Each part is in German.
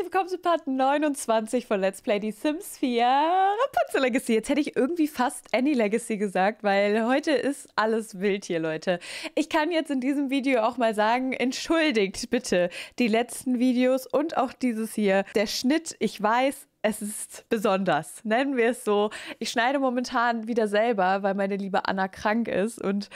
herzlich willkommen zu Part 29 von Let's Play The Sims 4 Rapunzel Legacy. Jetzt hätte ich irgendwie fast Any Legacy gesagt, weil heute ist alles wild hier, Leute. Ich kann jetzt in diesem Video auch mal sagen, entschuldigt bitte die letzten Videos und auch dieses hier. Der Schnitt, ich weiß, es ist besonders, nennen wir es so. Ich schneide momentan wieder selber, weil meine liebe Anna krank ist und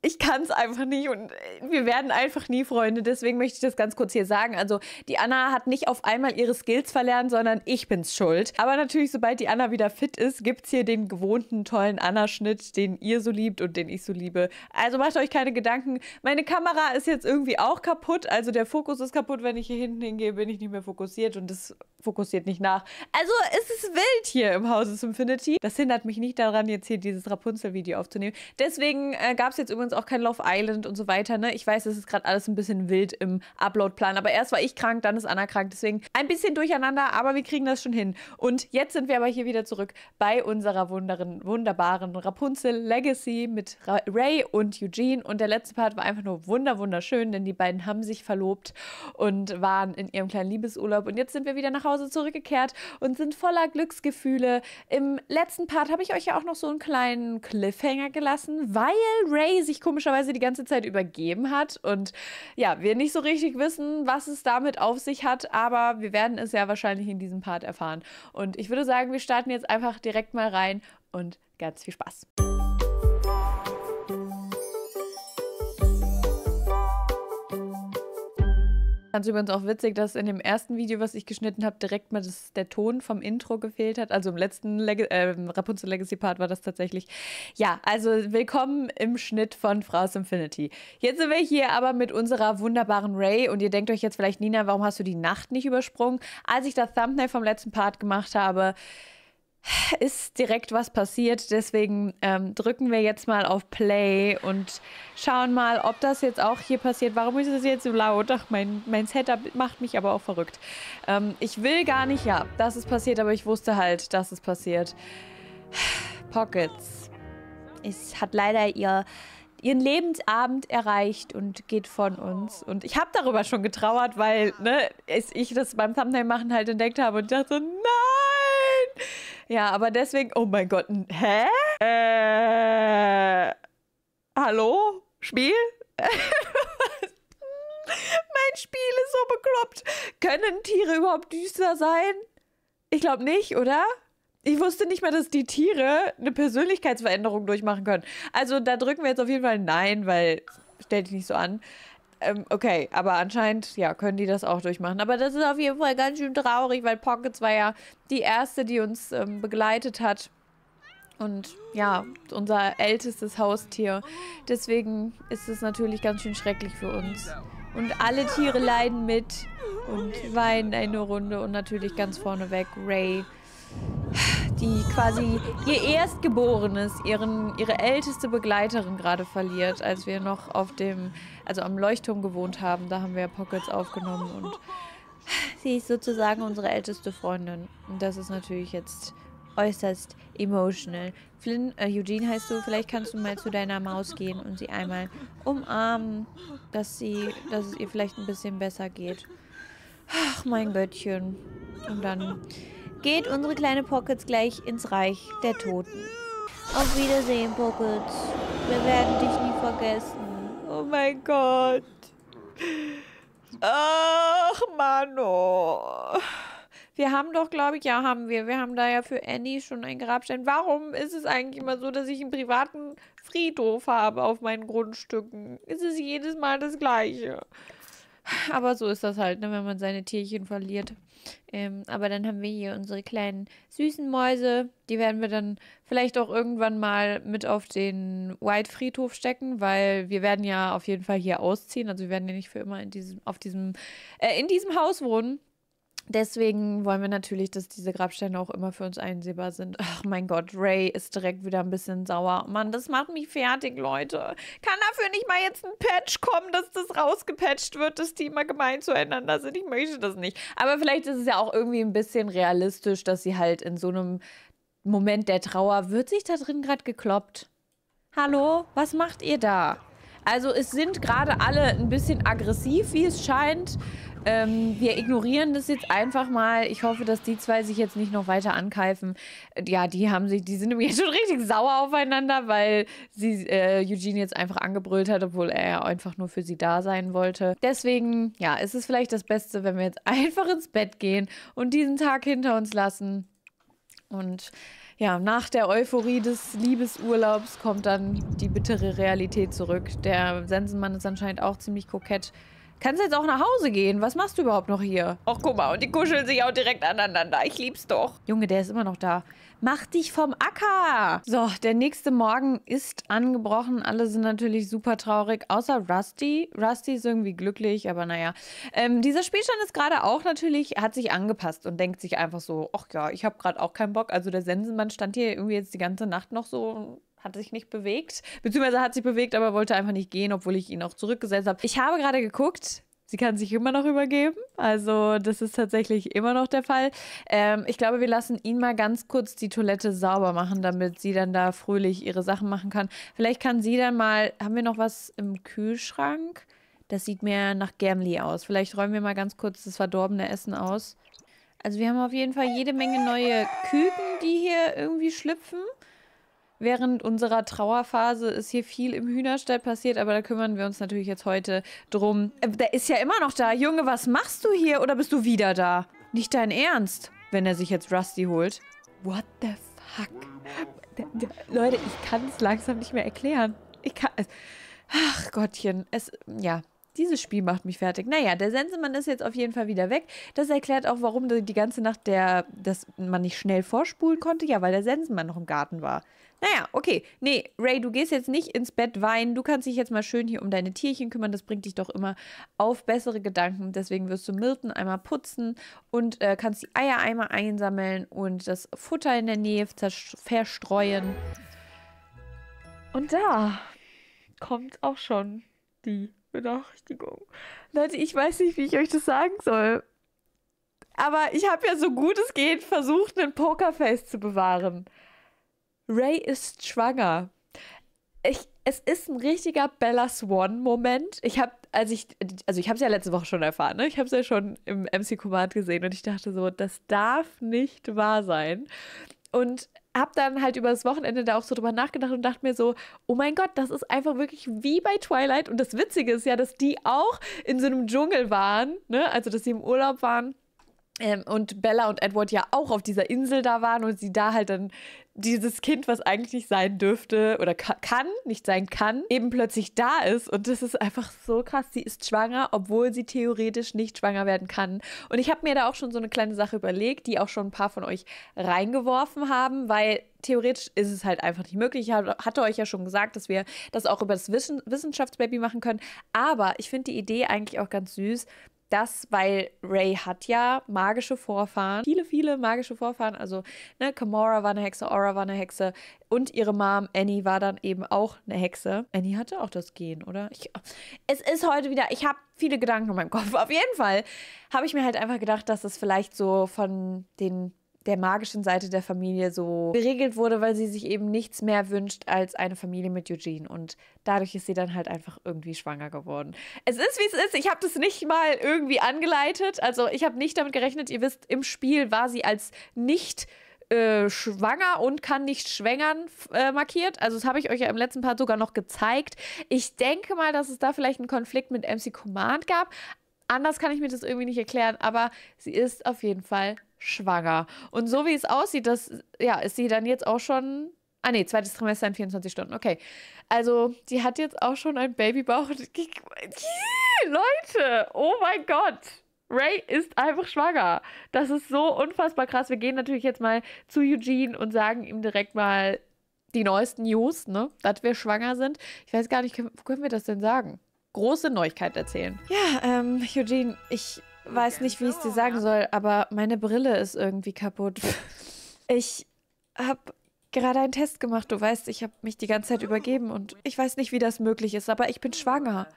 ich kann es einfach nicht und äh, wir werden einfach nie Freunde. Deswegen möchte ich das ganz kurz hier sagen. Also die Anna hat nicht auf einmal ihre Skills verlernt, sondern ich bin's schuld. Aber natürlich, sobald die Anna wieder fit ist, gibt's hier den gewohnten tollen Anna-Schnitt, den ihr so liebt und den ich so liebe. Also macht euch keine Gedanken. Meine Kamera ist jetzt irgendwie auch kaputt. Also der Fokus ist kaputt. Wenn ich hier hinten hingehe, bin ich nicht mehr fokussiert und das fokussiert nicht nach. Also es ist wild hier im Haus des Infinity. Das hindert mich nicht daran, jetzt hier dieses Rapunzel-Video aufzunehmen. Deswegen äh, gab es jetzt übrigens auch kein Love Island und so weiter. Ne? Ich weiß, es ist gerade alles ein bisschen wild im Upload-Plan. Aber erst war ich krank, dann ist Anna krank. Deswegen ein bisschen durcheinander, aber wir kriegen das schon hin. Und jetzt sind wir aber hier wieder zurück bei unserer wunderen, wunderbaren Rapunzel-Legacy mit Ra Ray und Eugene. Und der letzte Part war einfach nur wunder wunderschön, denn die beiden haben sich verlobt und waren in ihrem kleinen Liebesurlaub. Und jetzt sind wir wieder nach Hause zurückgekehrt und sind voller Glücksgefühle. Im letzten Part habe ich euch ja auch noch so einen kleinen Cliffhanger gelassen, weil Ray sich komischerweise die ganze Zeit übergeben hat und ja, wir nicht so richtig wissen, was es damit auf sich hat, aber wir werden es ja wahrscheinlich in diesem Part erfahren. Und ich würde sagen, wir starten jetzt einfach direkt mal rein und ganz viel Spaß. Fand es übrigens auch witzig, dass in dem ersten Video, was ich geschnitten habe, direkt mal das, der Ton vom Intro gefehlt hat. Also im letzten Leg äh, Rapunzel Legacy Part war das tatsächlich. Ja, also willkommen im Schnitt von Frau's Infinity. Jetzt sind wir hier aber mit unserer wunderbaren Ray und ihr denkt euch jetzt vielleicht, Nina, warum hast du die Nacht nicht übersprungen? Als ich das Thumbnail vom letzten Part gemacht habe, ist direkt was passiert. Deswegen ähm, drücken wir jetzt mal auf Play und schauen mal, ob das jetzt auch hier passiert. Warum ist es jetzt so laut? Ach, mein, mein Setup macht mich aber auch verrückt. Ähm, ich will gar nicht, ja, dass es passiert, aber ich wusste halt, dass es passiert. Pockets. Es hat leider ihr ihren Lebensabend erreicht und geht von uns. Und ich habe darüber schon getrauert, weil ne, ich das beim Thumbnail machen halt entdeckt habe und dachte, nein! Ja, aber deswegen, oh mein Gott, hä? Äh, hallo? Spiel? mein Spiel ist so bekloppt. Können Tiere überhaupt düster sein? Ich glaube nicht, oder? Ich wusste nicht mal, dass die Tiere eine Persönlichkeitsveränderung durchmachen können. Also da drücken wir jetzt auf jeden Fall Nein, weil stell dich nicht so an ähm, okay, aber anscheinend, ja, können die das auch durchmachen. Aber das ist auf jeden Fall ganz schön traurig, weil Pockets war ja die erste, die uns ähm, begleitet hat. Und ja, unser ältestes Haustier. Deswegen ist es natürlich ganz schön schrecklich für uns. Und alle Tiere leiden mit und weinen eine Runde. Und natürlich ganz vorneweg Ray, die quasi ihr Erstgeborenes, ihren, ihre älteste Begleiterin gerade verliert, als wir noch auf dem, also am Leuchtturm gewohnt haben. Da haben wir Pockets aufgenommen und sie ist sozusagen unsere älteste Freundin. Und das ist natürlich jetzt äußerst emotional. Flynn, äh, Eugene heißt du, vielleicht kannst du mal zu deiner Maus gehen und sie einmal umarmen, dass sie, dass es ihr vielleicht ein bisschen besser geht. Ach, mein Göttchen. Und dann geht unsere kleine Pockets gleich ins Reich der Toten. Auf Wiedersehen, Pockets. Wir werden dich nie vergessen. Oh mein Gott. Ach, Mano. Wir haben doch, glaube ich, ja, haben wir. Wir haben da ja für Annie schon einen Grabstein. Warum ist es eigentlich immer so, dass ich einen privaten Friedhof habe auf meinen Grundstücken? Ist Es jedes Mal das Gleiche. Aber so ist das halt, ne, wenn man seine Tierchen verliert. Ähm, aber dann haben wir hier unsere kleinen süßen Mäuse. Die werden wir dann vielleicht auch irgendwann mal mit auf den White-Friedhof stecken, weil wir werden ja auf jeden Fall hier ausziehen. Also wir werden ja nicht für immer in diesem, auf diesem, äh, in diesem Haus wohnen. Deswegen wollen wir natürlich, dass diese Grabsteine auch immer für uns einsehbar sind. Ach mein Gott, Ray ist direkt wieder ein bisschen sauer. Mann, das macht mich fertig, Leute. Kann dafür nicht mal jetzt ein Patch kommen, dass das rausgepatcht wird, dass die immer gemein zueinander sind? Ich möchte das nicht. Aber vielleicht ist es ja auch irgendwie ein bisschen realistisch, dass sie halt in so einem Moment der Trauer, wird sich da drin gerade gekloppt? Hallo, was macht ihr da? Also es sind gerade alle ein bisschen aggressiv, wie es scheint. Ähm, wir ignorieren das jetzt einfach mal. Ich hoffe, dass die zwei sich jetzt nicht noch weiter ankeifen. Äh, ja, die haben sich, die sind nämlich jetzt schon richtig sauer aufeinander, weil sie äh, Eugene jetzt einfach angebrüllt hat, obwohl er einfach nur für sie da sein wollte. Deswegen, ja, ist es vielleicht das Beste, wenn wir jetzt einfach ins Bett gehen und diesen Tag hinter uns lassen. Und ja, nach der Euphorie des Liebesurlaubs kommt dann die bittere Realität zurück. Der Sensenmann ist anscheinend auch ziemlich kokett Kannst du jetzt auch nach Hause gehen. Was machst du überhaupt noch hier? Ach, guck mal, und die kuscheln sich auch direkt aneinander. Ich lieb's doch. Junge, der ist immer noch da. Mach dich vom Acker! So, der nächste Morgen ist angebrochen. Alle sind natürlich super traurig, außer Rusty. Rusty ist irgendwie glücklich, aber naja. Ähm, dieser Spielstand ist gerade auch natürlich, hat sich angepasst und denkt sich einfach so, ach ja, ich habe gerade auch keinen Bock. Also der Sensenmann stand hier irgendwie jetzt die ganze Nacht noch so hat sich nicht bewegt. Beziehungsweise hat sich bewegt, aber wollte einfach nicht gehen, obwohl ich ihn auch zurückgesetzt habe. Ich habe gerade geguckt, Sie kann sich immer noch übergeben. Also das ist tatsächlich immer noch der Fall. Ähm, ich glaube, wir lassen ihn mal ganz kurz die Toilette sauber machen, damit sie dann da fröhlich ihre Sachen machen kann. Vielleicht kann sie dann mal, haben wir noch was im Kühlschrank? Das sieht mir nach Gamli aus. Vielleicht räumen wir mal ganz kurz das verdorbene Essen aus. Also wir haben auf jeden Fall jede Menge neue Küken, die hier irgendwie schlüpfen während unserer Trauerphase ist hier viel im Hühnerstall passiert, aber da kümmern wir uns natürlich jetzt heute drum. Äh, der ist ja immer noch da. Junge, was machst du hier? Oder bist du wieder da? Nicht dein Ernst, wenn er sich jetzt Rusty holt. What the fuck? Leute, ich kann es langsam nicht mehr erklären. Ich kann es. Äh, ach Gottchen, es, ja, dieses Spiel macht mich fertig. Naja, der Sensemann ist jetzt auf jeden Fall wieder weg. Das erklärt auch, warum die ganze Nacht der, dass man nicht schnell vorspulen konnte. Ja, weil der Sensenmann noch im Garten war. Naja, okay. Nee, Ray, du gehst jetzt nicht ins Bett weinen. Du kannst dich jetzt mal schön hier um deine Tierchen kümmern. Das bringt dich doch immer auf bessere Gedanken. Deswegen wirst du Milton einmal putzen und äh, kannst die Eier einmal einsammeln und das Futter in der Nähe verstreuen. Und da kommt auch schon die Benachrichtigung. Leute, ich weiß nicht, wie ich euch das sagen soll. Aber ich habe ja so gut es geht versucht, einen Pokerface zu bewahren. Ray ist schwanger. Ich, es ist ein richtiger Bella Swan-Moment. Ich habe, also ich, also ich habe es ja letzte Woche schon erfahren, ne? Ich habe es ja schon im MC Command gesehen und ich dachte so, das darf nicht wahr sein. Und habe dann halt über das Wochenende da auch so drüber nachgedacht und dachte mir so, oh mein Gott, das ist einfach wirklich wie bei Twilight. Und das Witzige ist ja, dass die auch in so einem Dschungel waren, ne? Also dass sie im Urlaub waren ähm, und Bella und Edward ja auch auf dieser Insel da waren und sie da halt dann dieses Kind, was eigentlich nicht sein dürfte oder ka kann, nicht sein kann, eben plötzlich da ist. Und das ist einfach so krass. Sie ist schwanger, obwohl sie theoretisch nicht schwanger werden kann. Und ich habe mir da auch schon so eine kleine Sache überlegt, die auch schon ein paar von euch reingeworfen haben, weil theoretisch ist es halt einfach nicht möglich. Ich hatte euch ja schon gesagt, dass wir das auch über das Wissen Wissenschaftsbaby machen können. Aber ich finde die Idee eigentlich auch ganz süß, das, weil Ray hat ja magische Vorfahren, viele, viele magische Vorfahren. Also, ne, Kamora war eine Hexe, Aura war eine Hexe und ihre Mom Annie war dann eben auch eine Hexe. Annie hatte auch das Gen, oder? Ich, es ist heute wieder, ich habe viele Gedanken in meinem Kopf. Auf jeden Fall habe ich mir halt einfach gedacht, dass es vielleicht so von den der magischen Seite der Familie so geregelt wurde, weil sie sich eben nichts mehr wünscht als eine Familie mit Eugene. Und dadurch ist sie dann halt einfach irgendwie schwanger geworden. Es ist, wie es ist. Ich habe das nicht mal irgendwie angeleitet. Also ich habe nicht damit gerechnet. Ihr wisst, im Spiel war sie als nicht äh, schwanger und kann nicht schwängern äh, markiert. Also das habe ich euch ja im letzten Part sogar noch gezeigt. Ich denke mal, dass es da vielleicht einen Konflikt mit MC Command gab. Anders kann ich mir das irgendwie nicht erklären, aber sie ist auf jeden Fall schwanger. Und so wie es aussieht, das, ja, ist sie dann jetzt auch schon. Ah nee, zweites Trimester in 24 Stunden. Okay. Also, die hat jetzt auch schon einen Babybauch. Leute, oh mein Gott. Ray ist einfach schwanger. Das ist so unfassbar krass. Wir gehen natürlich jetzt mal zu Eugene und sagen ihm direkt mal die neuesten News, ne? Dass wir schwanger sind. Ich weiß gar nicht, können, wo können wir das denn sagen? Große Neuigkeit erzählen. Ja, ähm, Eugene, ich weiß nicht, wie ich es dir oh, sagen soll, aber meine Brille ist irgendwie kaputt. Ich habe gerade einen Test gemacht. Du weißt, ich habe mich die ganze Zeit übergeben und ich weiß nicht, wie das möglich ist, aber ich bin schwanger.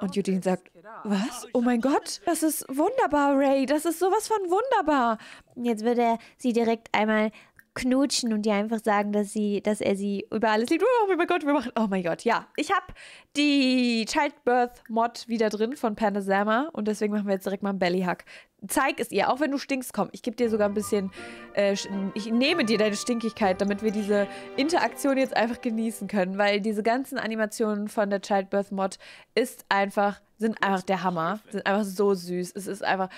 Und Judine sagt, was? Oh mein Gott, das ist wunderbar, Ray. Das ist sowas von wunderbar. Jetzt würde er sie direkt einmal knutschen und ihr einfach sagen, dass sie, dass er sie über alles liebt. Oh mein Gott, wir machen, oh mein Gott, ja. Ich habe die Childbirth-Mod wieder drin von Panasama und deswegen machen wir jetzt direkt mal einen Bellyhack. Zeig es ihr, auch wenn du stinkst, komm. Ich gebe dir sogar ein bisschen, äh, ich nehme dir deine Stinkigkeit, damit wir diese Interaktion jetzt einfach genießen können, weil diese ganzen Animationen von der Childbirth-Mod ist einfach, sind einfach der Hammer. Sind einfach so süß. Es ist einfach,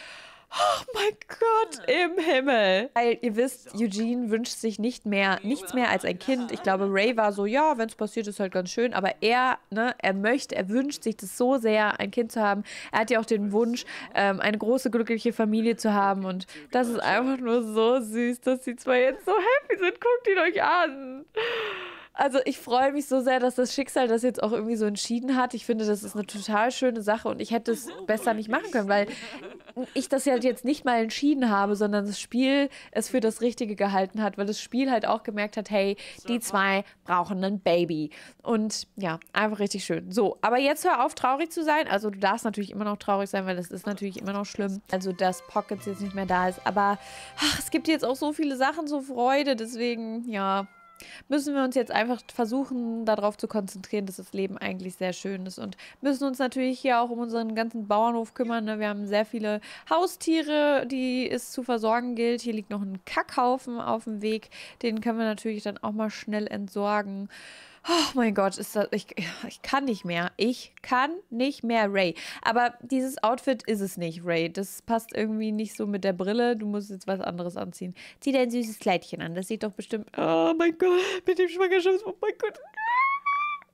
Oh mein Gott, im Himmel. Weil ihr wisst, Eugene wünscht sich nicht mehr, nichts mehr als ein Kind. Ich glaube, Ray war so, ja, wenn es passiert, ist halt ganz schön. Aber er, ne, er möchte, er wünscht sich das so sehr, ein Kind zu haben. Er hat ja auch den Wunsch, ähm, eine große, glückliche Familie zu haben. Und das ist einfach nur so süß, dass die zwei jetzt so happy sind. Guckt ihn euch an. Also ich freue mich so sehr, dass das Schicksal das jetzt auch irgendwie so entschieden hat. Ich finde, das ist eine total schöne Sache und ich hätte es besser nicht machen können, weil ich das ja halt jetzt nicht mal entschieden habe, sondern das Spiel es für das Richtige gehalten hat, weil das Spiel halt auch gemerkt hat, hey, die zwei brauchen ein Baby. Und ja, einfach richtig schön. So, aber jetzt hör auf, traurig zu sein. Also du darfst natürlich immer noch traurig sein, weil das ist natürlich immer noch schlimm. Also, dass Pockets jetzt nicht mehr da ist. Aber ach, es gibt jetzt auch so viele Sachen, so Freude. Deswegen, ja, müssen wir uns jetzt einfach versuchen, darauf zu konzentrieren, dass das Leben eigentlich sehr schön ist und müssen uns natürlich hier auch um unseren ganzen Bauernhof kümmern. Ne? Wir haben sehr viele Haustiere, die es zu versorgen gilt. Hier liegt noch ein Kackhaufen auf dem Weg, den können wir natürlich dann auch mal schnell entsorgen. Oh mein Gott, ist das, ich, ich kann nicht mehr. Ich kann nicht mehr, Ray. Aber dieses Outfit ist es nicht, Ray. Das passt irgendwie nicht so mit der Brille. Du musst jetzt was anderes anziehen. Zieh dein süßes Kleidchen an. Das sieht doch bestimmt. Oh mein Gott, mit dem Schwangerschafts. Oh mein Gott.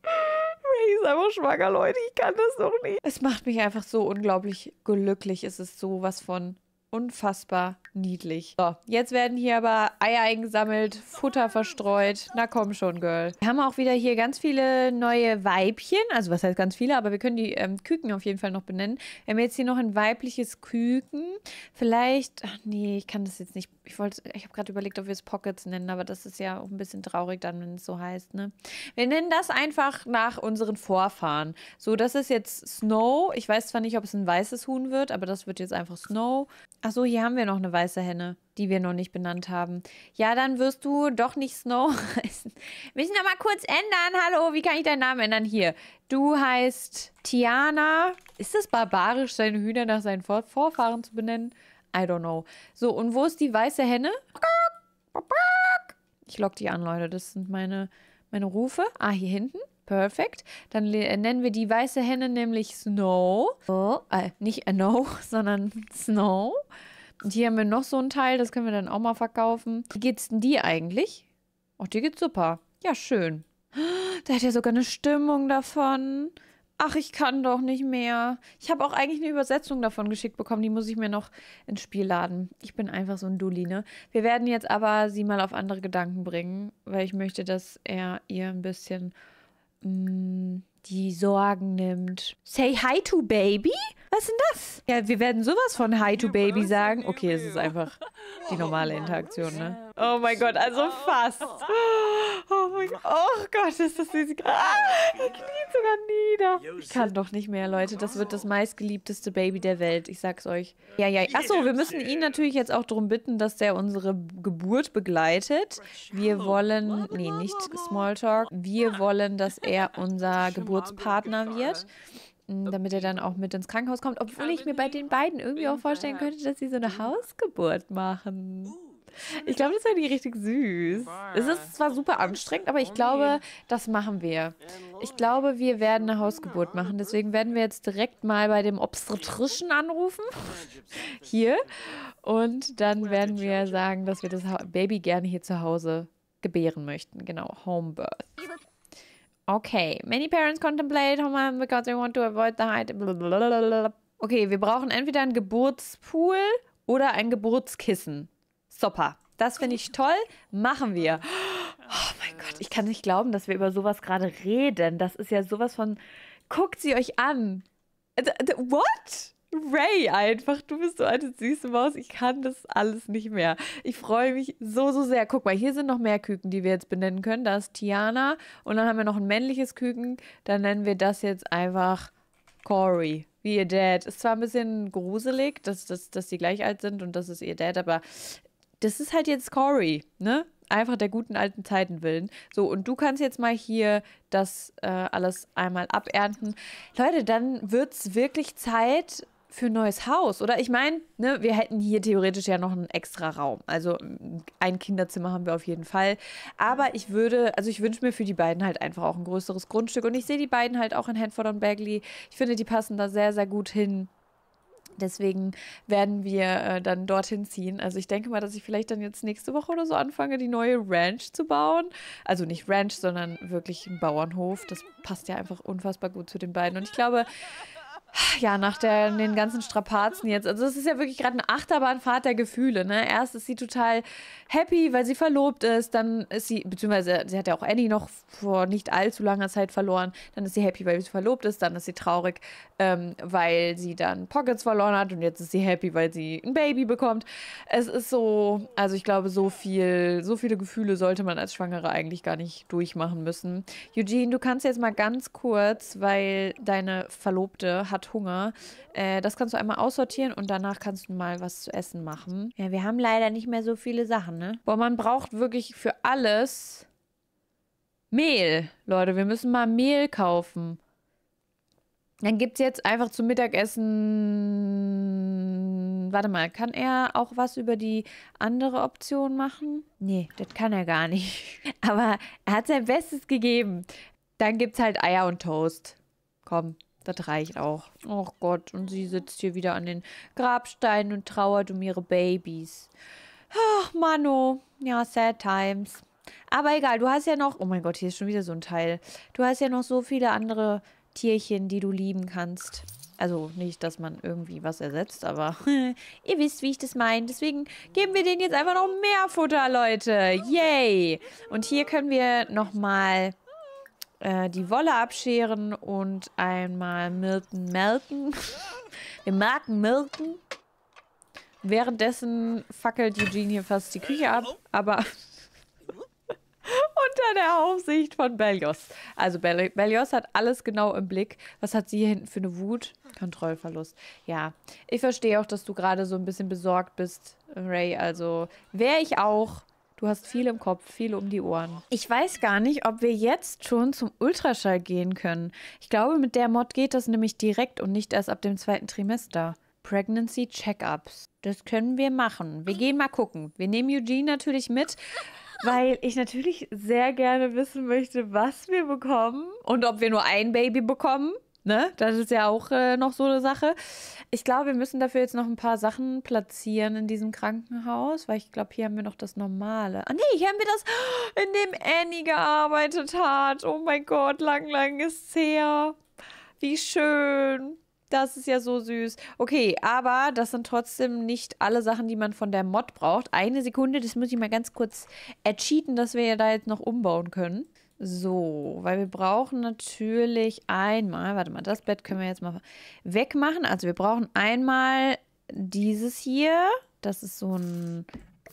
Ray ist einfach schwanger, Leute. Ich kann das doch nicht. Es macht mich einfach so unglaublich glücklich. Es ist sowas von Unfassbar niedlich. So, jetzt werden hier aber Eier eingesammelt, Futter verstreut. Na komm schon, Girl. Wir haben auch wieder hier ganz viele neue Weibchen. Also was heißt ganz viele, aber wir können die ähm, Küken auf jeden Fall noch benennen. Wir haben jetzt hier noch ein weibliches Küken. Vielleicht, ach nee, ich kann das jetzt nicht. Ich wollte, ich habe gerade überlegt, ob wir es Pockets nennen, aber das ist ja auch ein bisschen traurig dann, wenn es so heißt, ne? Wir nennen das einfach nach unseren Vorfahren. So, das ist jetzt Snow. Ich weiß zwar nicht, ob es ein weißes Huhn wird, aber das wird jetzt einfach Snow. Ach so, hier haben wir noch eine weiße Henne, die wir noch nicht benannt haben. Ja, dann wirst du doch nicht Snow heißen. Müssen noch mal kurz ändern. Hallo, wie kann ich deinen Namen ändern? Hier, du heißt Tiana. Ist es barbarisch, seine Hühner nach seinen Vor Vorfahren zu benennen? I don't know. So, und wo ist die weiße Henne? Ich lock die an, Leute. Das sind meine, meine Rufe. Ah, hier hinten perfekt. Dann äh, nennen wir die weiße Henne nämlich Snow. Oh, äh, nicht äh, No, sondern Snow. Und hier haben wir noch so ein Teil, das können wir dann auch mal verkaufen. Wie geht's denn die eigentlich? Ach, die geht super. Ja, schön. Da hat ja sogar eine Stimmung davon. Ach, ich kann doch nicht mehr. Ich habe auch eigentlich eine Übersetzung davon geschickt bekommen. Die muss ich mir noch ins Spiel laden. Ich bin einfach so ein Dulli, ne? Wir werden jetzt aber sie mal auf andere Gedanken bringen, weil ich möchte, dass er ihr ein bisschen Mm, die Sorgen nimmt. Say hi to Baby? Was ist denn das? Ja, wir werden sowas von Hi to Baby sagen. Okay, es ist einfach die normale Interaktion, ne? Oh mein Gott, also fast. Oh mein Gott, oh Gott ist das süß. Ah, er kniet sogar nieder. Ich kann doch nicht mehr, Leute. Das wird das meistgeliebteste Baby der Welt. Ich sag's euch. Ja, ja. Achso, wir müssen ihn natürlich jetzt auch darum bitten, dass der unsere Geburt begleitet. Wir wollen, nee, nicht Smalltalk. Wir wollen, dass er unser Geburtspartner wird. Mhm, damit er dann auch mit ins Krankenhaus kommt. Obwohl ich mir bei den beiden irgendwie auch vorstellen könnte, dass sie so eine mhm. Hausgeburt machen. Uh, ich glaube, das wäre die richtig süß. Es ist zwar super anstrengend, aber ich oh glaube, das machen wir. Ich glaube, wir werden eine Hausgeburt machen. Deswegen werden wir jetzt direkt mal bei dem Obstetrischen anrufen. Hier. Und dann werden wir sagen, dass wir das Baby gerne hier zu Hause gebären möchten. Genau, Homebirth. Okay, many parents contemplate homeland because they want to avoid the height. Blablabla. Okay, wir brauchen entweder einen Geburtspool oder ein Geburtskissen. Super. Das finde ich toll. Machen wir. Oh mein Gott, ich kann nicht glauben, dass wir über sowas gerade reden. Das ist ja sowas von. Guckt sie euch an. Äh, what? Ray einfach. Du bist so eine süße Maus. Ich kann das alles nicht mehr. Ich freue mich so, so sehr. Guck mal, hier sind noch mehr Küken, die wir jetzt benennen können. Da ist Tiana und dann haben wir noch ein männliches Küken. Dann nennen wir das jetzt einfach Cory. Wie ihr Dad. Ist zwar ein bisschen gruselig, dass, dass, dass die gleich alt sind und das ist ihr Dad, aber das ist halt jetzt Cory, ne? Einfach der guten alten Zeiten willen. So, und du kannst jetzt mal hier das äh, alles einmal abernten. Leute, dann wird es wirklich Zeit, für ein neues Haus, oder? Ich meine, ne, wir hätten hier theoretisch ja noch einen extra Raum. Also ein Kinderzimmer haben wir auf jeden Fall. Aber ich würde, also ich wünsche mir für die beiden halt einfach auch ein größeres Grundstück. Und ich sehe die beiden halt auch in Hanford und Bagley. Ich finde, die passen da sehr, sehr gut hin. Deswegen werden wir äh, dann dorthin ziehen. Also ich denke mal, dass ich vielleicht dann jetzt nächste Woche oder so anfange, die neue Ranch zu bauen. Also nicht Ranch, sondern wirklich einen Bauernhof. Das passt ja einfach unfassbar gut zu den beiden. Und ich glaube, ja, nach der, den ganzen Strapazen jetzt. Also es ist ja wirklich gerade eine Achterbahnfahrt der Gefühle. Ne? Erst ist sie total happy, weil sie verlobt ist. Dann ist sie, beziehungsweise sie hat ja auch Annie noch vor nicht allzu langer Zeit verloren. Dann ist sie happy, weil sie verlobt ist. Dann ist sie traurig, ähm, weil sie dann Pockets verloren hat. Und jetzt ist sie happy, weil sie ein Baby bekommt. Es ist so, also ich glaube, so viel, so viele Gefühle sollte man als Schwangere eigentlich gar nicht durchmachen müssen. Eugene, du kannst jetzt mal ganz kurz, weil deine Verlobte hat Hunger. Äh, das kannst du einmal aussortieren und danach kannst du mal was zu essen machen. Ja, wir haben leider nicht mehr so viele Sachen, ne? Boah, man braucht wirklich für alles Mehl. Leute, wir müssen mal Mehl kaufen. Dann gibt es jetzt einfach zum Mittagessen. Warte mal, kann er auch was über die andere Option machen? Nee, das kann er gar nicht. Aber er hat sein Bestes gegeben. Dann gibt's halt Eier und Toast. Komm, das reicht auch. Oh Gott, und sie sitzt hier wieder an den Grabsteinen und trauert um ihre Babys. Ach, Mano. Ja, sad times. Aber egal, du hast ja noch... Oh mein Gott, hier ist schon wieder so ein Teil. Du hast ja noch so viele andere Tierchen, die du lieben kannst. Also nicht, dass man irgendwie was ersetzt, aber ihr wisst, wie ich das meine. Deswegen geben wir denen jetzt einfach noch mehr Futter, Leute. Yay! Und hier können wir nochmal äh, die Wolle abscheren und einmal Milton melken. Wir merken Milton. Währenddessen fackelt Eugene hier fast die Küche ab, aber unter der Aufsicht von Belios. Also Bel Belios hat alles genau im Blick. Was hat sie hier hinten für eine Wut? Kontrollverlust. Ja, ich verstehe auch, dass du gerade so ein bisschen besorgt bist, Ray. Also wäre ich auch. Du hast viel im Kopf, viel um die Ohren. Ich weiß gar nicht, ob wir jetzt schon zum Ultraschall gehen können. Ich glaube, mit der Mod geht das nämlich direkt und nicht erst ab dem zweiten Trimester. Pregnancy Checkups. Das können wir machen. Wir gehen mal gucken. Wir nehmen Eugene natürlich mit, weil ich natürlich sehr gerne wissen möchte, was wir bekommen und ob wir nur ein Baby bekommen Ne? Das ist ja auch äh, noch so eine Sache. Ich glaube, wir müssen dafür jetzt noch ein paar Sachen platzieren in diesem Krankenhaus, weil ich glaube, hier haben wir noch das Normale. Ah, nee, hier haben wir das, in dem Annie gearbeitet hat. Oh mein Gott, lang, lang ist es her. Wie schön. Das ist ja so süß. Okay, aber das sind trotzdem nicht alle Sachen, die man von der Mod braucht. Eine Sekunde, das muss ich mal ganz kurz ercheaten, äh, dass wir ja da jetzt noch umbauen können. So, weil wir brauchen natürlich einmal, warte mal, das Bett können wir jetzt mal wegmachen. Also wir brauchen einmal dieses hier. Das ist so ein,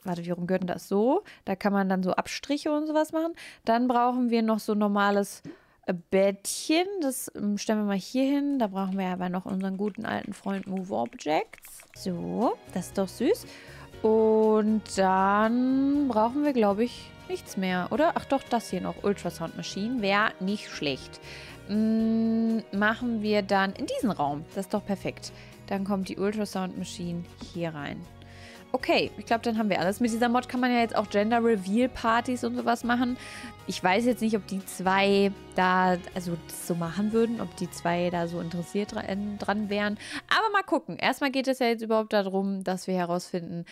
warte, wie rum gehört denn das so? Da kann man dann so Abstriche und sowas machen. Dann brauchen wir noch so ein normales äh, Bettchen. Das ähm, stellen wir mal hier hin. Da brauchen wir aber noch unseren guten alten Freund Move Objects. So, das ist doch süß. Und dann brauchen wir, glaube ich, Nichts mehr, oder? Ach doch, das hier noch. Ultrasound Machine wäre nicht schlecht. M mm, machen wir dann in diesen Raum. Das ist doch perfekt. Dann kommt die Ultrasound Machine hier rein. Okay, ich glaube, dann haben wir alles. Mit dieser Mod kann man ja jetzt auch Gender Reveal Partys und sowas machen. Ich weiß jetzt nicht, ob die zwei da also so machen würden, ob die zwei da so interessiert äh, dran wären. Aber mal gucken. Erstmal geht es ja jetzt überhaupt darum, dass wir herausfinden,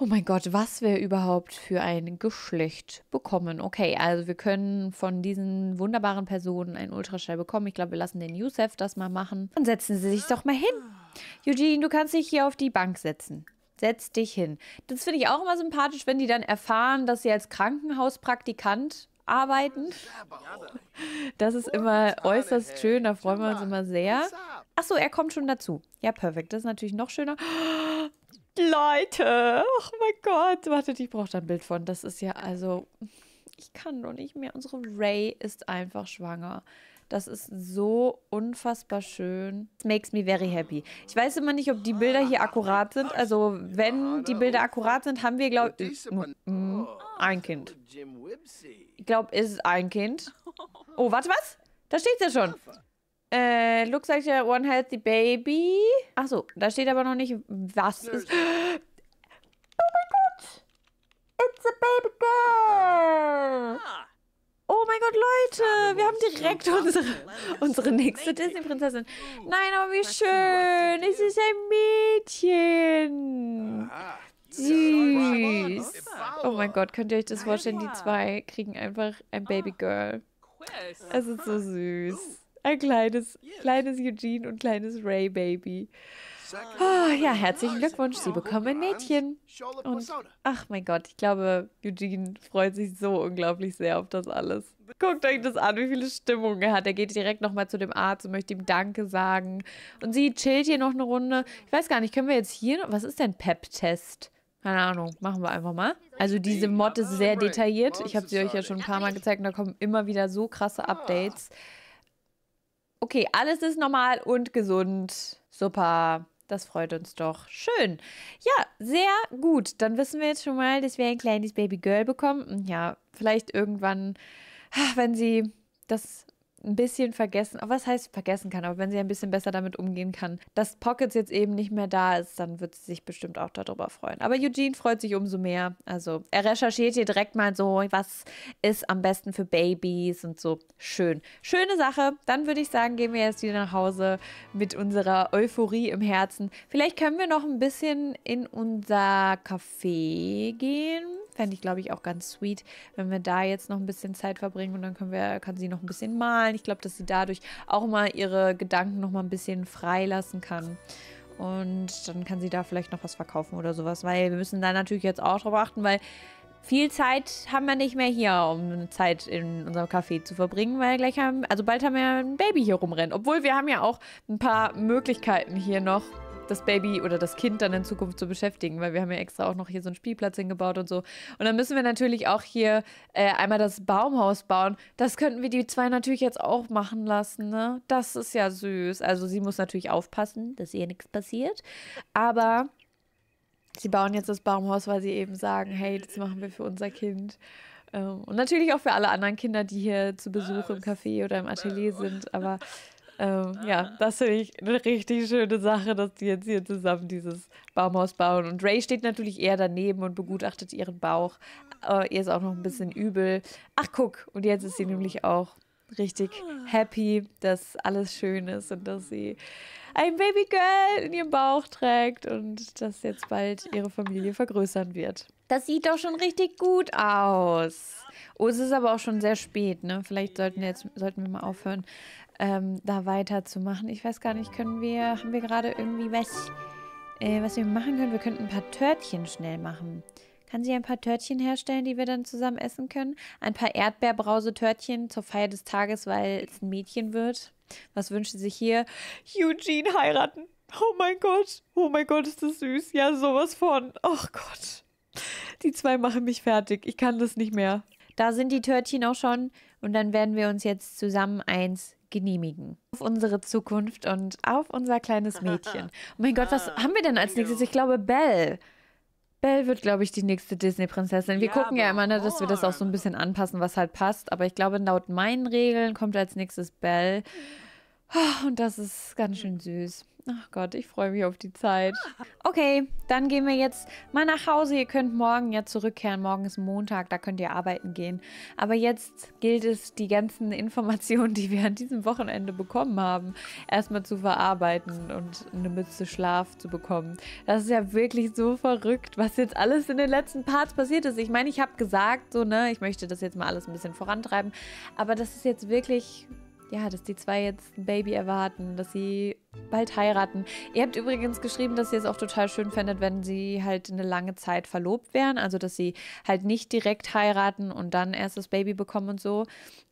Oh mein Gott, was wir überhaupt für ein Geschlecht bekommen. Okay, also wir können von diesen wunderbaren Personen einen Ultraschall bekommen. Ich glaube, wir lassen den Youssef das mal machen. Dann setzen Sie sich doch mal hin. Eugene, du kannst dich hier auf die Bank setzen. Setz dich hin. Das finde ich auch immer sympathisch, wenn die dann erfahren, dass sie als Krankenhauspraktikant arbeiten. Das ist immer äußerst schön, da freuen wir uns immer sehr. Achso, er kommt schon dazu. Ja, perfekt. Das ist natürlich noch schöner. Leute, oh mein Gott. Wartet, ich brauche da ein Bild von. Das ist ja also, ich kann doch nicht mehr. Unsere Ray ist einfach schwanger. Das ist so unfassbar schön. It makes me very happy. Ich weiß immer nicht, ob die Bilder hier akkurat sind. Also, wenn die Bilder akkurat sind, haben wir, glaube ich, mm, ein Kind. Ich glaube, es ist ein Kind. Oh, warte, was? Da steht ja schon. Äh, looks like a one healthy baby. Achso, da steht aber noch nicht, was ist. Oh mein Gott! It's a baby girl! Ah. Oh mein Gott, Leute! Wir haben direkt unsere, unsere nächste Disney-Prinzessin. Nein, aber wie schön! Es ist ein Mädchen! Süß! Oh mein Gott, könnt ihr euch das vorstellen? Die zwei kriegen einfach ein ah, Baby Girl. Es ist so süß. Ein kleines, kleines Eugene und kleines Ray Baby. Oh, ja, herzlichen Glückwunsch, Sie bekommen ein Mädchen. Und ach mein Gott, ich glaube, Eugene freut sich so unglaublich sehr auf das alles. Guckt euch das an, wie viele Stimmungen er hat. Er geht direkt nochmal zu dem Arzt und möchte ihm Danke sagen. Und sie chillt hier noch eine Runde. Ich weiß gar nicht, können wir jetzt hier noch... Was ist denn Pep-Test? Keine Ahnung, machen wir einfach mal. Also diese Mod ist sehr detailliert. Ich habe sie euch ja schon ein paar Mal gezeigt und da kommen immer wieder so krasse Updates. Ah. Okay, alles ist normal und gesund. Super. Das freut uns doch. Schön. Ja, sehr gut. Dann wissen wir jetzt schon mal, dass wir ein kleines Baby Girl bekommen. Ja, vielleicht irgendwann, ah, wenn sie das ein bisschen vergessen, aber was heißt vergessen kann, aber wenn sie ein bisschen besser damit umgehen kann, dass Pockets jetzt eben nicht mehr da ist, dann wird sie sich bestimmt auch darüber freuen. Aber Eugene freut sich umso mehr. Also er recherchiert hier direkt mal so, was ist am besten für Babys und so. Schön. Schöne Sache. Dann würde ich sagen, gehen wir jetzt wieder nach Hause mit unserer Euphorie im Herzen. Vielleicht können wir noch ein bisschen in unser Café gehen. Fände ich, glaube ich, auch ganz sweet, wenn wir da jetzt noch ein bisschen Zeit verbringen und dann können wir, kann sie noch ein bisschen malen. Ich glaube, dass sie dadurch auch mal ihre Gedanken noch mal ein bisschen freilassen kann. Und dann kann sie da vielleicht noch was verkaufen oder sowas, weil wir müssen da natürlich jetzt auch drauf achten, weil viel Zeit haben wir nicht mehr hier, um Zeit in unserem Café zu verbringen, weil gleich haben, also bald haben wir ein Baby hier rumrennen. Obwohl wir haben ja auch ein paar Möglichkeiten hier noch das Baby oder das Kind dann in Zukunft zu beschäftigen, weil wir haben ja extra auch noch hier so einen Spielplatz hingebaut und so. Und dann müssen wir natürlich auch hier äh, einmal das Baumhaus bauen. Das könnten wir die zwei natürlich jetzt auch machen lassen, ne? Das ist ja süß. Also sie muss natürlich aufpassen, dass ihr nichts passiert. Aber sie bauen jetzt das Baumhaus, weil sie eben sagen, hey, das machen wir für unser Kind. Ähm, und natürlich auch für alle anderen Kinder, die hier zu Besuch ah, im Café oder im Atelier sind. Aber Ähm, ah. Ja, das finde ich eine richtig schöne Sache, dass die jetzt hier zusammen dieses Baumhaus bauen. Und Ray steht natürlich eher daneben und begutachtet ihren Bauch. Äh, ihr ist auch noch ein bisschen übel. Ach, guck, und jetzt ist sie nämlich auch richtig ah. happy, dass alles schön ist und dass sie ein Babygirl in ihrem Bauch trägt und dass jetzt bald ihre Familie vergrößern wird. Das sieht doch schon richtig gut aus. Oh, es ist aber auch schon sehr spät, ne? Vielleicht sollten, jetzt, sollten wir mal aufhören, ähm, da weiterzumachen. Ich weiß gar nicht, können wir, haben wir gerade irgendwie was, äh, was wir machen können? Wir könnten ein paar Törtchen schnell machen. Kann sie ein paar Törtchen herstellen, die wir dann zusammen essen können? Ein paar Erdbeerbrausetörtchen zur Feier des Tages, weil es ein Mädchen wird. Was wünscht sie sich hier? Eugene heiraten. Oh mein Gott. Oh mein Gott, ist das süß. Ja, sowas von. Oh Gott. Die zwei machen mich fertig. Ich kann das nicht mehr. Da sind die Törtchen auch schon. Und dann werden wir uns jetzt zusammen eins genehmigen. Auf unsere Zukunft und auf unser kleines Mädchen. Oh mein Gott, was ah, haben wir denn als nächstes? Ich glaube, Belle. Belle wird, glaube ich, die nächste Disney-Prinzessin. Wir ja, gucken ja immer, ne, dass wir das auch so ein bisschen anpassen, was halt passt. Aber ich glaube, laut meinen Regeln kommt als nächstes Belle. Ah, und das ist ganz schön süß. Ach Gott, ich freue mich auf die Zeit. Ah. Okay, dann gehen wir jetzt mal nach Hause. Ihr könnt morgen ja zurückkehren. Morgen ist Montag, da könnt ihr arbeiten gehen. Aber jetzt gilt es, die ganzen Informationen, die wir an diesem Wochenende bekommen haben, erstmal zu verarbeiten und eine Mütze Schlaf zu bekommen. Das ist ja wirklich so verrückt, was jetzt alles in den letzten Parts passiert ist. Ich meine, ich habe gesagt, so, ne, ich möchte das jetzt mal alles ein bisschen vorantreiben. Aber das ist jetzt wirklich ja, dass die zwei jetzt ein Baby erwarten, dass sie bald heiraten. Ihr habt übrigens geschrieben, dass ihr es auch total schön fändet, wenn sie halt eine lange Zeit verlobt wären, also dass sie halt nicht direkt heiraten und dann erst das Baby bekommen und so.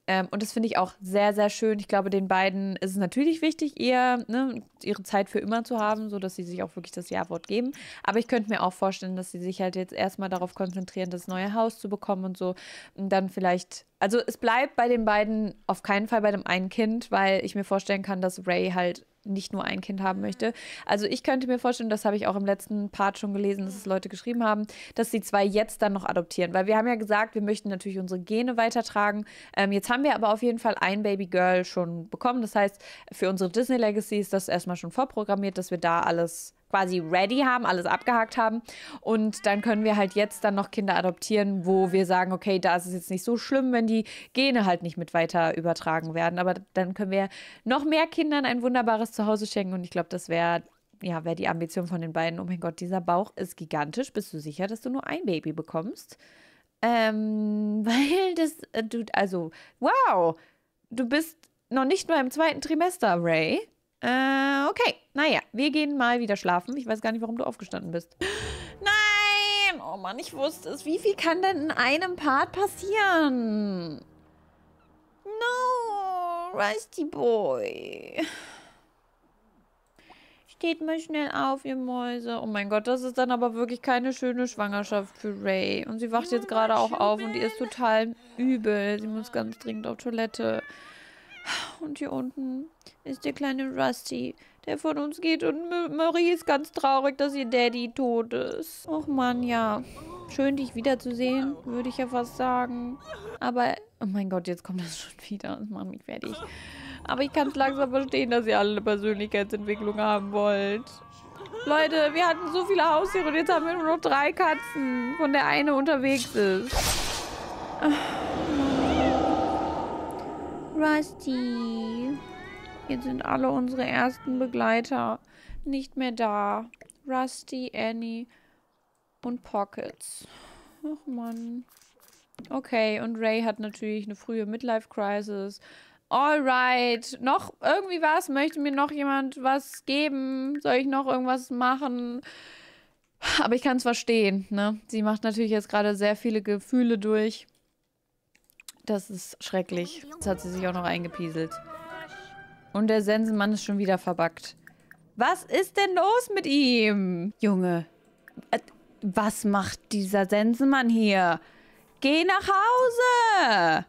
Ähm, und das finde ich auch sehr, sehr schön. Ich glaube, den beiden ist es natürlich wichtig, ihr, ne, ihre Zeit für immer zu haben, sodass sie sich auch wirklich das Ja-Wort geben. Aber ich könnte mir auch vorstellen, dass sie sich halt jetzt erstmal darauf konzentrieren, das neue Haus zu bekommen und so. Und dann vielleicht, also es bleibt bei den beiden auf keinen Fall bei dem einen Kind, weil ich mir vorstellen kann, dass Ray halt nicht nur ein Kind haben möchte. Also ich könnte mir vorstellen, das habe ich auch im letzten Part schon gelesen, dass es Leute geschrieben haben, dass sie zwei jetzt dann noch adoptieren. Weil wir haben ja gesagt, wir möchten natürlich unsere Gene weitertragen. Ähm, jetzt haben wir aber auf jeden Fall ein Baby Girl schon bekommen. Das heißt, für unsere Disney Legacy ist das erstmal schon vorprogrammiert, dass wir da alles quasi ready haben, alles abgehakt haben. Und dann können wir halt jetzt dann noch Kinder adoptieren, wo wir sagen, okay, da ist es jetzt nicht so schlimm, wenn die Gene halt nicht mit weiter übertragen werden. Aber dann können wir noch mehr Kindern ein wunderbares Zuhause schenken. Und ich glaube, das wäre ja, wäre die Ambition von den beiden. Oh mein Gott, dieser Bauch ist gigantisch. Bist du sicher, dass du nur ein Baby bekommst? Ähm, weil das, äh, du, also, wow, du bist noch nicht mal im zweiten Trimester, Ray. Äh, okay. Naja, wir gehen mal wieder schlafen. Ich weiß gar nicht, warum du aufgestanden bist. Nein! Oh Mann, ich wusste es. Wie viel kann denn in einem Part passieren? No, Rusty Boy. Steht mal schnell auf, ihr Mäuse. Oh mein Gott, das ist dann aber wirklich keine schöne Schwangerschaft für Ray. Und sie wacht jetzt hm, gerade auch auf und ihr ist total übel. Sie muss ganz dringend auf Toilette. Und hier unten ist der kleine Rusty, der von uns geht. Und Marie ist ganz traurig, dass ihr Daddy tot ist. Och Mann, ja. Schön, dich wiederzusehen, würde ich ja fast sagen. Aber, oh mein Gott, jetzt kommt das schon wieder. Das macht mich fertig. Aber ich kann es langsam verstehen, dass ihr alle eine Persönlichkeitsentwicklung haben wollt. Leute, wir hatten so viele Haustiere und jetzt haben wir nur noch drei Katzen, von der eine unterwegs ist. Ach. Rusty. Jetzt sind alle unsere ersten Begleiter nicht mehr da. Rusty, Annie und Pockets. Ach man. Okay, und Ray hat natürlich eine frühe Midlife-Crisis. Alright. Noch irgendwie was? Möchte mir noch jemand was geben? Soll ich noch irgendwas machen? Aber ich kann es verstehen, ne? Sie macht natürlich jetzt gerade sehr viele Gefühle durch. Das ist schrecklich. Jetzt hat sie sich auch noch eingepieselt. Und der Sensenmann ist schon wieder verbackt. Was ist denn los mit ihm? Junge, äh, was macht dieser Sensenmann hier? Geh nach Hause!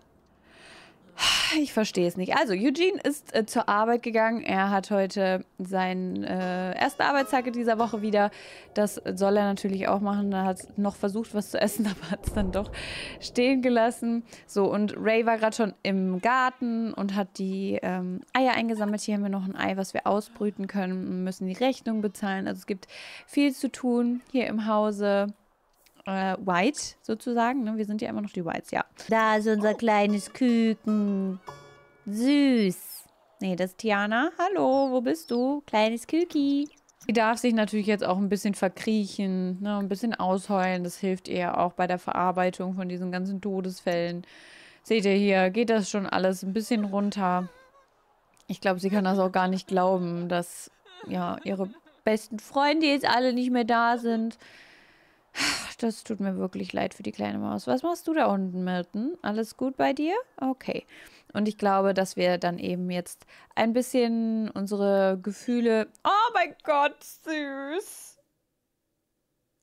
Ich verstehe es nicht. Also, Eugene ist äh, zur Arbeit gegangen. Er hat heute seinen äh, ersten Arbeitstag in dieser Woche wieder. Das soll er natürlich auch machen. Er hat noch versucht, was zu essen, aber hat es dann doch stehen gelassen. So, und Ray war gerade schon im Garten und hat die ähm, Eier eingesammelt. Hier haben wir noch ein Ei, was wir ausbrüten können. Wir müssen die Rechnung bezahlen. Also, es gibt viel zu tun hier im Hause äh, White sozusagen. Ne? Wir sind ja immer noch die Whites, ja. Da ist unser oh. kleines Küken. Süß. Nee, das ist Tiana. Hallo, wo bist du? Kleines Küki. Sie darf sich natürlich jetzt auch ein bisschen verkriechen, ne? ein bisschen ausheulen. Das hilft ihr auch bei der Verarbeitung von diesen ganzen Todesfällen. Seht ihr hier, geht das schon alles ein bisschen runter. Ich glaube, sie kann das auch gar nicht glauben, dass ja ihre besten Freunde jetzt alle nicht mehr da sind. Das tut mir wirklich leid für die kleine Maus. Was machst du da unten, Milton? Alles gut bei dir? Okay. Und ich glaube, dass wir dann eben jetzt ein bisschen unsere Gefühle... Oh mein Gott, süß!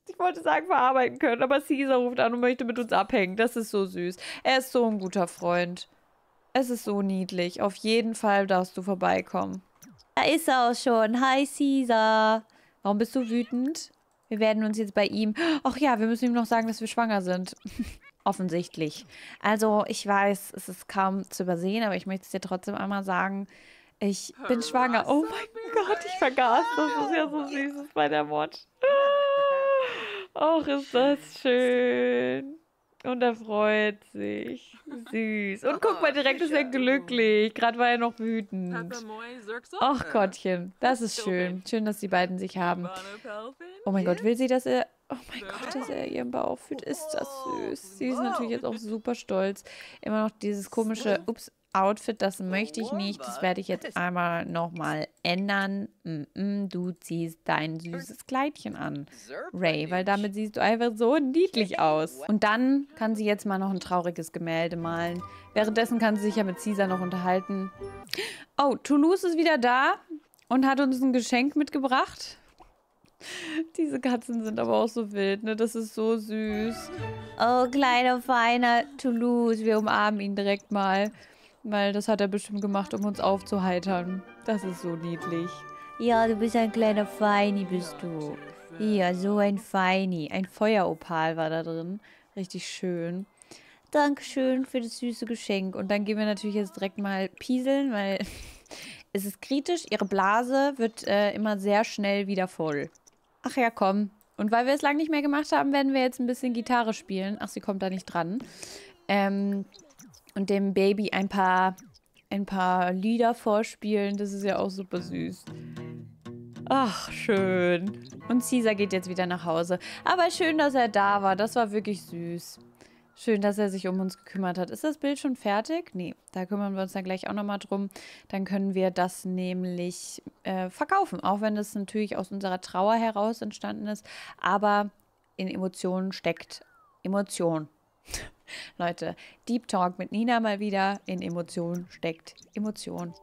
Ich wollte sagen, verarbeiten können, aber Caesar ruft an und möchte mit uns abhängen. Das ist so süß. Er ist so ein guter Freund. Es ist so niedlich. Auf jeden Fall darfst du vorbeikommen. Da ist er auch schon. Hi, Caesar. Warum bist du wütend? Wir werden uns jetzt bei ihm... Ach ja, wir müssen ihm noch sagen, dass wir schwanger sind. Offensichtlich. Also, ich weiß, es ist kaum zu übersehen, aber ich möchte es dir trotzdem einmal sagen. Ich bin schwanger. Oh mein Gott, ich vergaß. Das ist ja so süß bei der Watch. Ach, ist das schön. Und er freut sich. Süß. Und guck oh, mal, direkt ist er glücklich. Gerade war er noch wütend. Ach Gottchen, das ist schön. Schön, dass die beiden sich haben. Oh mein Gott, will sie, dass er... Oh mein Gott, dass er ihren Bauch fühlt. Ist das süß. Sie ist natürlich jetzt auch super stolz. Immer noch dieses komische... Ups, Outfit, das oh, möchte ich nicht. Das werde ich jetzt einmal nochmal ändern. du ziehst dein süßes Kleidchen an, Ray, weil damit siehst du einfach so niedlich aus. Und dann kann sie jetzt mal noch ein trauriges Gemälde malen. Währenddessen kann sie sich ja mit Caesar noch unterhalten. Oh, Toulouse ist wieder da und hat uns ein Geschenk mitgebracht. Diese Katzen sind aber auch so wild, ne? Das ist so süß. Oh, kleiner, feiner Toulouse. Wir umarmen ihn direkt mal. Weil das hat er bestimmt gemacht, um uns aufzuheitern. Das ist so niedlich. Ja, du bist ein kleiner Feini, bist du. Ja, so ein Feini. Ein Feueropal war da drin. Richtig schön. Dankeschön für das süße Geschenk. Und dann gehen wir natürlich jetzt direkt mal pieseln, weil es ist kritisch. Ihre Blase wird äh, immer sehr schnell wieder voll. Ach ja, komm. Und weil wir es lange nicht mehr gemacht haben, werden wir jetzt ein bisschen Gitarre spielen. Ach, sie kommt da nicht dran. Ähm, und dem Baby ein paar, ein paar Lieder vorspielen. Das ist ja auch super süß. Ach, schön. Und Caesar geht jetzt wieder nach Hause. Aber schön, dass er da war. Das war wirklich süß. Schön, dass er sich um uns gekümmert hat. Ist das Bild schon fertig? Nee, da kümmern wir uns dann gleich auch nochmal drum. Dann können wir das nämlich äh, verkaufen. Auch wenn das natürlich aus unserer Trauer heraus entstanden ist. Aber in Emotionen steckt Emotion. Leute, Deep Talk mit Nina mal wieder. In Emotion steckt Emotion.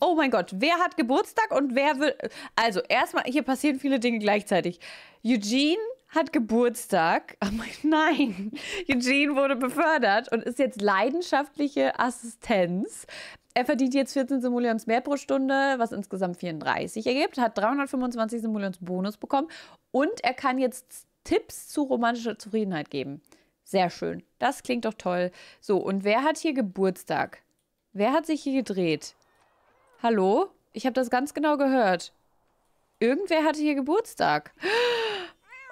Oh mein Gott, wer hat Geburtstag und wer will... Also, erstmal, hier passieren viele Dinge gleichzeitig. Eugene hat Geburtstag. Oh mein, nein. Eugene wurde befördert und ist jetzt leidenschaftliche Assistenz. Er verdient jetzt 14 Simoleons mehr pro Stunde, was insgesamt 34 ergibt, hat 325 Simoleons Bonus bekommen und er kann jetzt Tipps zu romantischer Zufriedenheit geben. Sehr schön. Das klingt doch toll. So, und wer hat hier Geburtstag? Wer hat sich hier gedreht? Hallo? Ich habe das ganz genau gehört. Irgendwer hatte hier Geburtstag.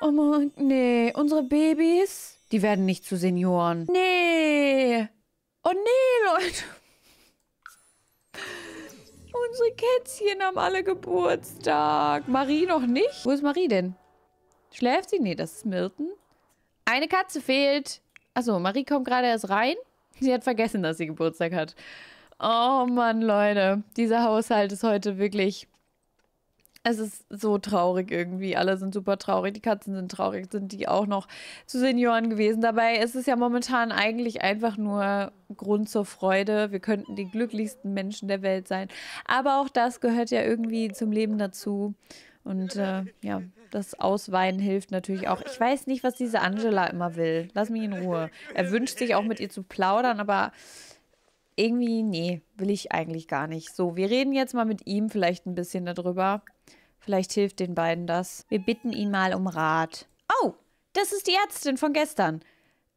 Oh mein, nee. Unsere Babys, die werden nicht zu Senioren. Nee. Oh nee, Leute. Unsere Kätzchen haben alle Geburtstag. Marie noch nicht? Wo ist Marie denn? Schläft sie? Nee, das ist Milton. Eine Katze fehlt. Achso, Marie kommt gerade erst rein. Sie hat vergessen, dass sie Geburtstag hat. Oh Mann, Leute. Dieser Haushalt ist heute wirklich... Es ist so traurig irgendwie. Alle sind super traurig. Die Katzen sind traurig. Sind die auch noch zu Senioren gewesen? Dabei ist es ja momentan eigentlich einfach nur Grund zur Freude. Wir könnten die glücklichsten Menschen der Welt sein. Aber auch das gehört ja irgendwie zum Leben dazu. Und äh, ja, das Ausweinen hilft natürlich auch. Ich weiß nicht, was diese Angela immer will. Lass mich in Ruhe. Er wünscht sich auch mit ihr zu plaudern, aber irgendwie, nee, will ich eigentlich gar nicht. So, wir reden jetzt mal mit ihm vielleicht ein bisschen darüber. Vielleicht hilft den beiden das. Wir bitten ihn mal um Rat. Oh, das ist die Ärztin von gestern.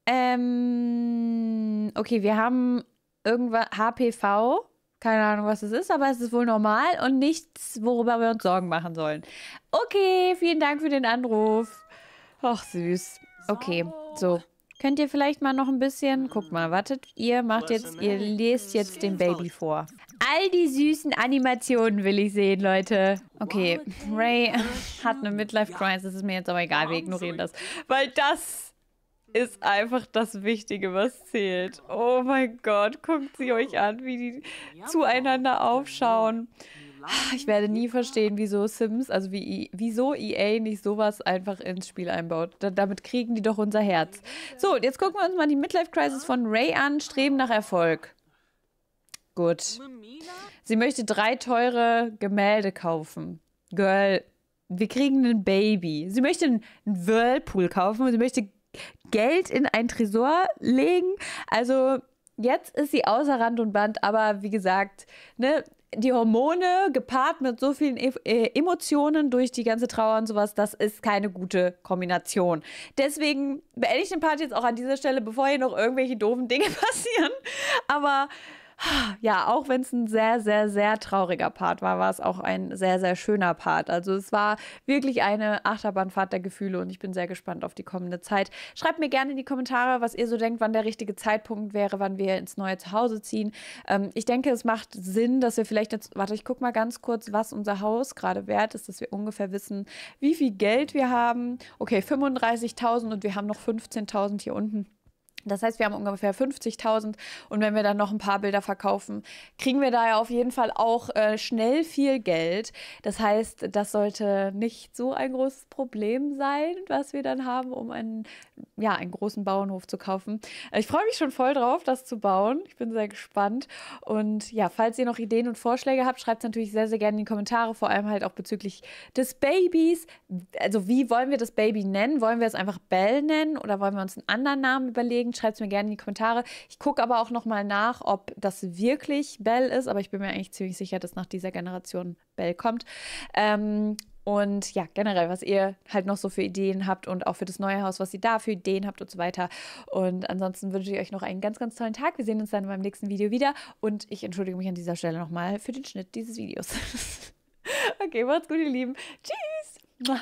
Ähm, okay, wir haben irgendwas HPV. Keine Ahnung, was es ist, aber es ist wohl normal und nichts, worüber wir uns Sorgen machen sollen. Okay, vielen Dank für den Anruf. Ach, süß. Okay, so. Könnt ihr vielleicht mal noch ein bisschen... Guckt mal, wartet. Ihr macht jetzt... Ihr lest jetzt dem Baby vor. All die süßen Animationen will ich sehen, Leute. Okay, Ray hat eine Midlife-Crisis. Ist mir jetzt aber egal, wir ignorieren das. Weil das ist einfach das Wichtige, was zählt. Oh mein Gott, guckt sie euch an, wie die zueinander aufschauen. Ich werde nie verstehen, wieso Sims, also wie, wieso EA nicht sowas einfach ins Spiel einbaut. Da, damit kriegen die doch unser Herz. So, jetzt gucken wir uns mal die Midlife Crisis von Ray an. Streben nach Erfolg. Gut. Sie möchte drei teure Gemälde kaufen. Girl, wir kriegen ein Baby. Sie möchte einen Whirlpool kaufen und sie möchte Geld in ein Tresor legen. Also jetzt ist sie außer Rand und Band, aber wie gesagt, ne, die Hormone gepaart mit so vielen e e Emotionen durch die ganze Trauer und sowas, das ist keine gute Kombination. Deswegen beende ich den Part jetzt auch an dieser Stelle, bevor hier noch irgendwelche doofen Dinge passieren. Aber ja, auch wenn es ein sehr, sehr, sehr trauriger Part war, war es auch ein sehr, sehr schöner Part. Also es war wirklich eine Achterbahnfahrt der Gefühle und ich bin sehr gespannt auf die kommende Zeit. Schreibt mir gerne in die Kommentare, was ihr so denkt, wann der richtige Zeitpunkt wäre, wann wir ins neue Zuhause ziehen. Ähm, ich denke, es macht Sinn, dass wir vielleicht jetzt, warte, ich gucke mal ganz kurz, was unser Haus gerade wert ist, dass wir ungefähr wissen, wie viel Geld wir haben. Okay, 35.000 und wir haben noch 15.000 hier unten. Das heißt, wir haben ungefähr 50.000 und wenn wir dann noch ein paar Bilder verkaufen, kriegen wir da ja auf jeden Fall auch äh, schnell viel Geld. Das heißt, das sollte nicht so ein großes Problem sein, was wir dann haben, um einen, ja, einen großen Bauernhof zu kaufen. Äh, ich freue mich schon voll drauf, das zu bauen. Ich bin sehr gespannt. Und ja, falls ihr noch Ideen und Vorschläge habt, schreibt es natürlich sehr, sehr gerne in die Kommentare, vor allem halt auch bezüglich des Babys. Also wie wollen wir das Baby nennen? Wollen wir es einfach Bell nennen oder wollen wir uns einen anderen Namen überlegen? liegen, schreibt es mir gerne in die Kommentare. Ich gucke aber auch nochmal nach, ob das wirklich Bell ist, aber ich bin mir eigentlich ziemlich sicher, dass nach dieser Generation Bell kommt. Ähm, und ja, generell, was ihr halt noch so für Ideen habt und auch für das neue Haus, was ihr da für Ideen habt und so weiter. Und ansonsten wünsche ich euch noch einen ganz, ganz tollen Tag. Wir sehen uns dann beim nächsten Video wieder. Und ich entschuldige mich an dieser Stelle nochmal für den Schnitt dieses Videos. okay, macht's gut, ihr Lieben. Tschüss!